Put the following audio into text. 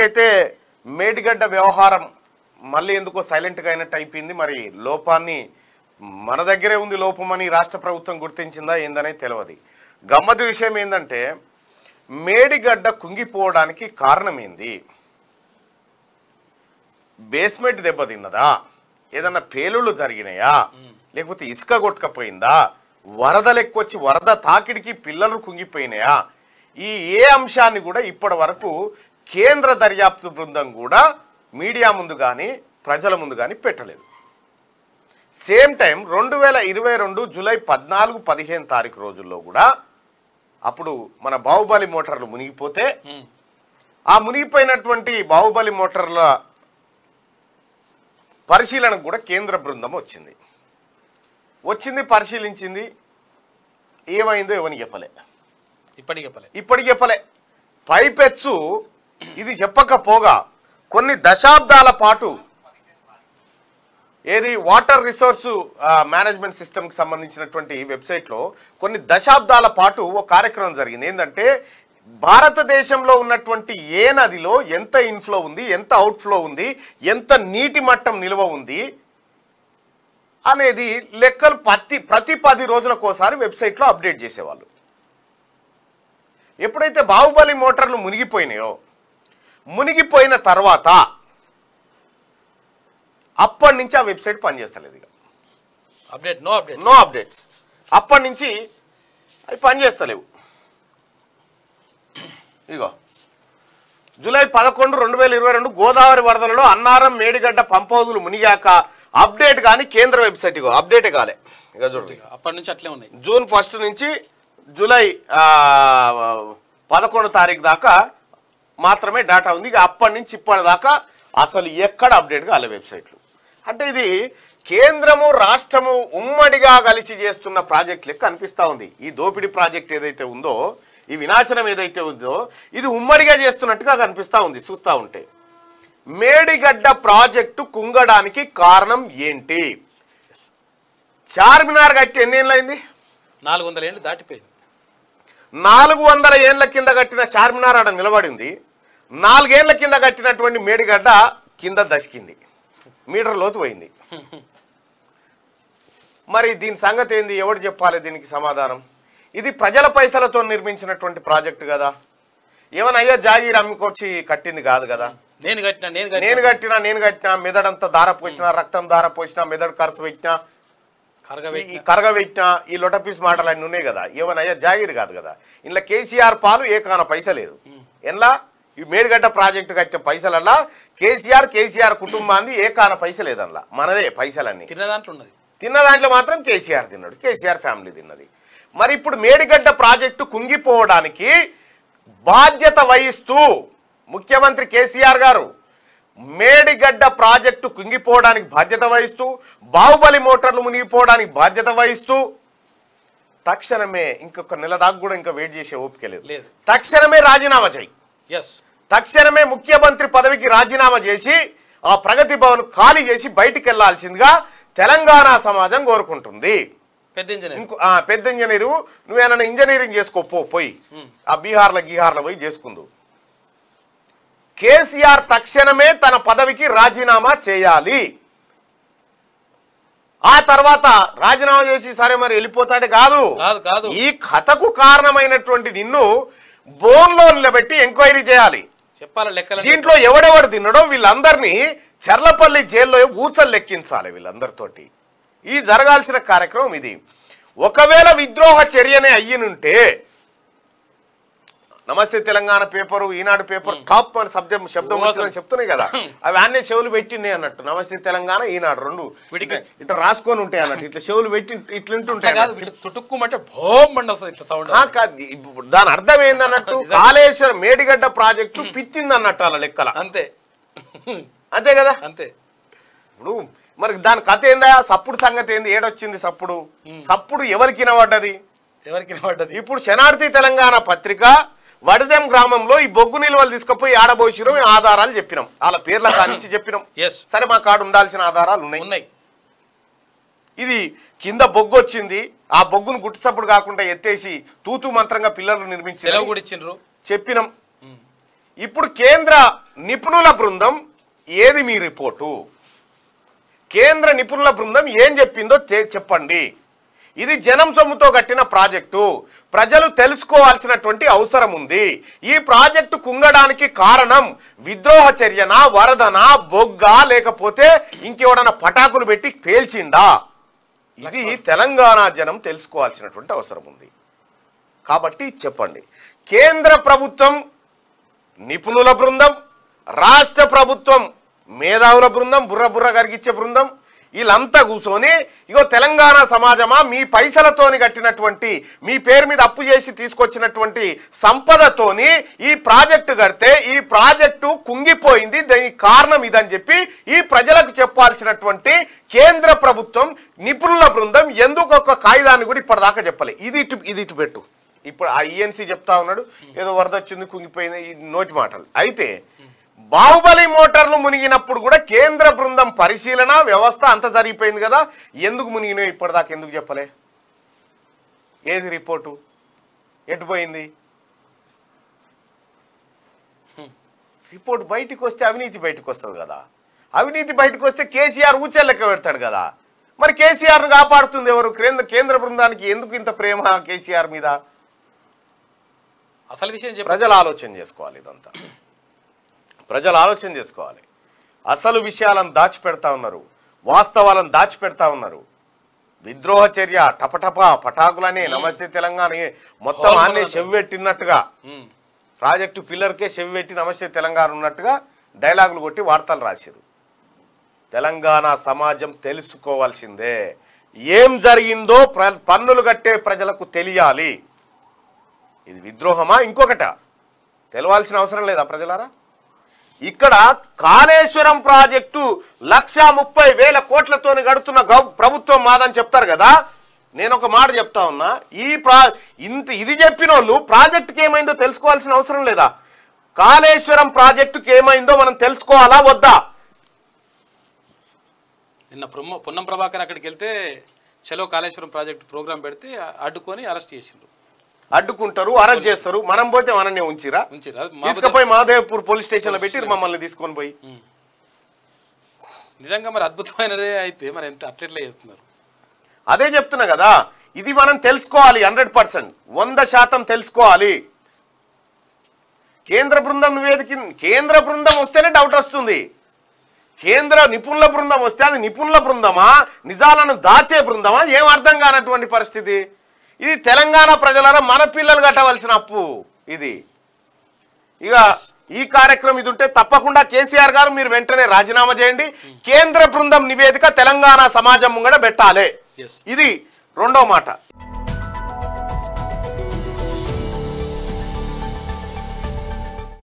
మొత్తానికైతే మేడిగడ్డ వ్యవహారం మళ్ళీ ఎందుకో సైలెంట్గా అయినట్టు అయిపోయింది మరి లోపాన్ని మన దగ్గరే ఉంది లోపమని రాష్ట్ర ప్రభుత్వం గుర్తించిందా ఏందనే తెలియదు గమ్మత్ విషయం ఏంటంటే మేడిగడ్డ కుంగిపోవడానికి కారణం ఏంది బేస్మెంట్ దెబ్బతిన్నదా ఏదన్నా పేలుళ్ళు జరిగినాయా లేకపోతే ఇసుక కొట్టుకపోయిందా వరదలు వచ్చి వరద తాకిడికి పిల్లలు కుంగిపోయినాయా ఈ ఏ అంశాన్ని కూడా ఇప్పటి వరకు కేంద్ర దర్యాప్తు బృందం కూడా మీడియా ముందు కానీ ప్రజల ముందు కానీ పెట్టలేదు సేమ్ టైం రెండు వేల ఇరవై రెండు జూలై పద్నాలుగు పదిహేను తారీఖు రోజుల్లో కూడా అప్పుడు మన బాహుబలి మోటార్లు మునిగిపోతే ఆ మునిగిపోయినటువంటి బాహుబలి మోటార్ల పరిశీలనకు కూడా కేంద్ర బృందం వచ్చింది వచ్చింది పరిశీలించింది ఏమైందో ఏమని చెప్పలే ఇప్పటికి చెప్పలే ఇప్పటికి చెప్పలే పైపెచ్చు ఇది చెప్పకపోగా కొన్ని దశాబ్దాల పాటు ఏది వాటర్ రిసోర్సు మేనేజ్మెంట్ సిస్టమ్కి సంబంధించినటువంటి వెబ్సైట్లో కొన్ని దశాబ్దాల పాటు ఓ కార్యక్రమం జరిగింది ఏంటంటే భారతదేశంలో ఉన్నటువంటి ఏ నదిలో ఎంత ఇన్ఫ్లో ఉంది ఎంత అవుట్ఫ్లో ఉంది ఎంత నీటి మట్టం నిల్వ ఉంది అనేది లెక్కలు ప్రతి ప్రతి పది రోజులకోసారి వెబ్సైట్లో అప్డేట్ చేసేవాళ్ళు ఎప్పుడైతే బాహుబలి మోటార్లు మునిగిపోయినాయో మునిగిపోయిన తర్వాత అప్పటి నుంచి ఆ వెబ్సైట్ పనిచేస్తలేదు ఇక update no update no updates అప్పటి నుంచి అవి పనిచేస్తలేవు ఇగో జూలై పదకొండు రెండు వేల ఇరవై రెండు గోదావరి వరదలలో అన్నారం మేడిగడ్డ పంపౌదులు మునిగాక అప్డేట్ కానీ కేంద్ర వెబ్సైట్ ఇగో అప్డేటే కాలే ఇక చూడండి అప్పటి నుంచి అట్లే ఉన్నాయి జూన్ ఫస్ట్ నుంచి జూలై పదకొండు తారీఖు దాకా మాత్రమే డేటా ఉంది ఇక అప్పటి నుంచి ఇప్పటిదాకా అసలు ఎక్కడ అప్డేట్ కాలే వెబ్సైట్లు అంటే ఇది కేంద్రము రాష్ట్రము ఉమ్మడిగా కలిసి చేస్తున్న ప్రాజెక్ట్ లెక్క అనిపిస్తూ ఉంది ఈ దోపిడీ ప్రాజెక్ట్ ఏదైతే ఉందో ఈ వినాశనం ఏదైతే ఉందో ఇది ఉమ్మడిగా చేస్తున్నట్టుగా కనిపిస్తూ ఉంది చూస్తూ ఉంటే మేడిగడ్డ ప్రాజెక్టు కుంగడానికి కారణం ఏంటి చార్మినార్ కట్టి ఏళ్ళైంది నాలుగు వందల ఏళ్ళు దాటిపోయింది నాలుగు వందల ఏళ్ళ కింద కట్టిన చార్మినార్ ఆడ నిలబడింది నాలుగేళ్ల కింద కట్టినటువంటి మేడిగడ్డ కింద దశకింది మీటర్ లోతు పోయింది మరి దీని సంగతి ఏంది ఎవడు చెప్పాలి దీనికి సమాధానం ఇది ప్రజల పైసలతో నిర్మించినటువంటి ప్రాజెక్టు కదా ఏమనయ్యా జాగీర్ అమ్మికొచ్చి కట్టింది కాదు కదా నేను కట్టినా నేను నేను కట్టినా నేను కట్టినా మెదడంతా దార పోసినా రక్తం దార పోసినా మెదడు ఖర్చు పెట్టినా కరగ పెట్టినా ఈ లొటపీస్ మాటలు అన్నీ ఉన్నాయి కదా ఏమనయ్యా జాగీర్ కాదు కదా ఇంట్లో కేసీఆర్ పాలు ఏ కాన పైస లేదు ఎన్లా ఈ మేడిగడ్డ ప్రాజెక్టు కట్టిన పైసలన్నా కేసీఆర్ కేసీఆర్ కుటుంబాన్ని ఏ కాన పైసలేదల్లా మనదే పైసలన్నీ తిన్న దాంట్లో ఉన్నది తిన్న దాంట్లో మాత్రం కేసీఆర్ తిన్నాడు కేసీఆర్ ఫ్యామిలీ తిన్నది మరి ఇప్పుడు మేడిగడ్డ ప్రాజెక్టు కుంగిపోవడానికి బాధ్యత వహిస్తూ ముఖ్యమంత్రి కేసీఆర్ గారు మేడిగడ్డ ప్రాజెక్టు కుంగిపోవడానికి బాధ్యత వహిస్తూ బాహుబలి మోటార్లు మునిగిపోవడానికి బాధ్యత వహిస్తూ తక్షణమే ఇంకొక నెల దాకా కూడా ఇంకా వెయిట్ చేసే ఓపిక లేదు తక్షణమే రాజీనామా చేయి ఎస్ తక్షణమే ముఖ్యమంత్రి పదవికి రాజీనామా చేసి ఆ ప్రగతి భవన్ ఖాళీ చేసి బయటికి వెళ్లాల్సిందిగా తెలంగాణ సమాజం కోరుకుంటుంది పెద్ద ఇంజనీర్ నువ్వు ఏమైనా ఇంజనీరింగ్ చేసుకోపో పోయి ఆ బీహార్ల గీహార్ల పోయి చేసుకుందు కేసీఆర్ తక్షణమే తన పదవికి రాజీనామా చేయాలి ఆ తర్వాత రాజీనామా చేసి సరే మరి వెళ్ళిపోతాడే కాదు ఈ కథకు కారణమైనటువంటి నిన్ను బోన్లో నిలబెట్టి ఎంక్వైరీ చేయాలి చెప్పాలి లెక్కలు దీంట్లో ఎవడెవడు తిన్నాడో వీళ్ళందరినీ చెర్లపల్లి జైల్లో ఊచలు లెక్కించాలి వీళ్ళందరితోటి ఈ జరగాల్సిన కార్యక్రమం ఇది ఒకవేళ విద్రోహ చర్యనే అయ్యినుంటే Namaste Telangana paper Eenadu paper top అని సబ్జెక్ట్ శబ్దం వచ్చిందని చెప్తున్నాయి కదా అవి అన్నీ చెవులు పెట్టిండే అన్నట్టు నమస్తే తెలంగాణ ఈనాడు రెండు ఇట్లా రాసుకొని ఉంటాయి అన్నట్టు ఇట్లా చెవులు పెట్టి ఇట్లుంటుంటాయి దాని అర్థం ఏందన్నట్టు కాళేశ్వర మేడిగడ్డ ప్రాజెక్టు పిచ్చింది అన్నట్టు అలా లెక్కల అంతే అంతే కదా అంతే ఇప్పుడు మరి దాని కథ ఏందా సప్పుడు సంగతి ఏంది ఏడొచ్చింది సప్పుడు సప్పుడు ఎవరికి వినబడ్డది ఎవరికి వినబడ్డది ఇప్పుడు శనార్థి తెలంగాణ పత్రిక వడదెం గ్రామంలో ఈ బొగ్గు నిల్వలు తీసుకుపోయి ఆడబోసినాం ఆధారాలు చెప్పినాం వాళ్ళ పేర్ల కానించి చెప్పినాం సరే మా కాడు ఉండాల్సిన ఆధారాలు ఉన్నాయి ఇది కింద బొగ్గు వచ్చింది ఆ బొగ్గును గుట్టుసప్పుడు కాకుండా ఎత్తేసి తూతూ మంత్రంగా పిల్లలు నిర్మించారు చెప్పినాం ఇప్పుడు కేంద్ర నిపుణుల బృందం ఏది మీ రిపోర్టు కేంద్ర నిపుణుల బృందం ఏం చెప్పిందో చెప్పండి ఇది జనం సొమ్ముతో కట్టిన ప్రాజెక్టు ప్రజలు తెలుసుకోవాల్సినటువంటి అవసరం ఉంది ఈ ప్రాజెక్టు కుంగడానికి కారణం విద్రోహ చర్యన వరదన బొగ్గ లేకపోతే ఇంకెవడన పటాకులు పెట్టి పేల్చిందా ఇది తెలంగాణ జనం తెలుసుకోవాల్సినటువంటి అవసరం ఉంది కాబట్టి చెప్పండి కేంద్ర ప్రభుత్వం నిపుణుల బృందం రాష్ట్ర ప్రభుత్వం మేధావుల బృందం బుర్ర బుర్ర కరిగించే బృందం వీళ్ళంతా కూర్చొని ఇగో తెలంగాణ సమాజమా మీ పైసలతోని కట్టినటువంటి మీ పేరు మీద అప్పు చేసి తీసుకొచ్చినటువంటి సంపదతోని ఈ ప్రాజెక్టు కడితే ఈ ప్రాజెక్టు కుంగిపోయింది దీనికి కారణం ఇదని చెప్పి ఈ ప్రజలకు చెప్పాల్సినటువంటి కేంద్ర ప్రభుత్వం నిపుణుల బృందం ఎందుకు ఒక కాగితాన్ని కూడా ఇప్పటిదాకా చెప్పలే ఇది ఇటు ఇది ఇటు పెట్టు ఇప్పుడు ఆ ఈఎన్సీ e చెప్తా ఉన్నాడు ఏదో వరద వచ్చింది కుంగిపోయింది నోటి మాటలు అయితే బాహుబలి మోటార్లు మునిగినప్పుడు కూడా కేంద్ర బృందం పరిశీలన వ్యవస్థ అంత జరిగిపోయింది కదా ఎందుకు మునిగినాయో ఇప్పటిదాకా ఎందుకు చెప్పలే ఏది రిపోర్టు ఎటుపోయింది రిపోర్ట్ బయటకు వస్తే అవినీతి బయటకు వస్తుంది కదా అవినీతి బయటకు వస్తే కేసీఆర్ లెక్క పెడతాడు కదా మరి కేసీఆర్ను కాపాడుతుంది ఎవరు కేంద్ర కేంద్ర బృందానికి ఎందుకు ఇంత ప్రేమ కేసీఆర్ మీద అసలు విషయం ప్రజలు ఆలోచన చేసుకోవాలి ఇదంతా ప్రజలు ఆలోచన చేసుకోవాలి అసలు విషయాలను దాచిపెడతా ఉన్నారు వాస్తవాలను దాచిపెడతా ఉన్నారు విద్రోహ చర్య టపటపా పటాకులనే నమస్తే తెలంగాణ మొత్తం ఆనే చెవిట్టినట్టుగా ప్రాజెక్టు పిల్లర్కే పెట్టి నమస్తే తెలంగాణ ఉన్నట్టుగా డైలాగులు కొట్టి వార్తలు రాశారు తెలంగాణ సమాజం తెలుసుకోవాల్సిందే ఏం జరిగిందో పన్నులు కట్టే ప్రజలకు తెలియాలి ఇది విద్రోహమా ఇంకొకట తెలవాల్సిన అవసరం లేదా ప్రజలారా ఇక్కడ కాళేశ్వరం ప్రాజెక్టు లక్ష ముప్పై వేల కోట్లతో గడుతున్న ప్రభుత్వం మాదని చెప్తారు కదా నేను ఒక మాట చెప్తా ఉన్నా ఈ ప్రా ఇంత ఇది చెప్పిన వాళ్ళు ప్రాజెక్టుకి ఏమైందో తెలుసుకోవాల్సిన అవసరం లేదా కాళేశ్వరం ప్రాజెక్టుకి ఏమైందో మనం తెలుసుకోవాలా వద్దా నిన్న పొన్నం ప్రభాకర్ అక్కడికి వెళ్తే చలో కాళేశ్వరం ప్రాజెక్టు ప్రోగ్రాం పెడితే అడ్డుకొని అరెస్ట్ చేసిండ్రు అడ్డుకుంటారు అరెస్ట్ చేస్తారు మనం పోతే మననే ఉంచిరా తీసుకుపోయి మాదేవ్పూర్ పోలీస్ స్టేషన్ లో పెట్టి మమ్మల్ని తీసుకొని పోయి నిజంగా మరి అద్భుతమైనదే అయితే మరి ఎంత చేస్తున్నారు అదే చెప్తున్నా కదా ఇది మనం తెలుసుకోవాలి హండ్రెడ్ పర్సెంట్ వంద శాతం తెలుసుకోవాలి కేంద్ర బృందం నివేదిక కేంద్ర బృందం వస్తేనే డౌట్ వస్తుంది కేంద్ర నిపుణుల బృందం వస్తే అది నిపుణుల బృందమా నిజాలను దాచే బృందమా ఏం అర్థం కానటువంటి పరిస్థితి ఇది తెలంగాణ ప్రజలను మన పిల్లలు కట్టవలసిన అప్పు ఇది ఇక ఈ కార్యక్రమం ఇది ఉంటే తప్పకుండా కేసీఆర్ గారు మీరు వెంటనే రాజీనామా చేయండి కేంద్ర బృందం నివేదిక తెలంగాణ సమాజం ముంగడ పెట్టాలి ఇది రెండో మాట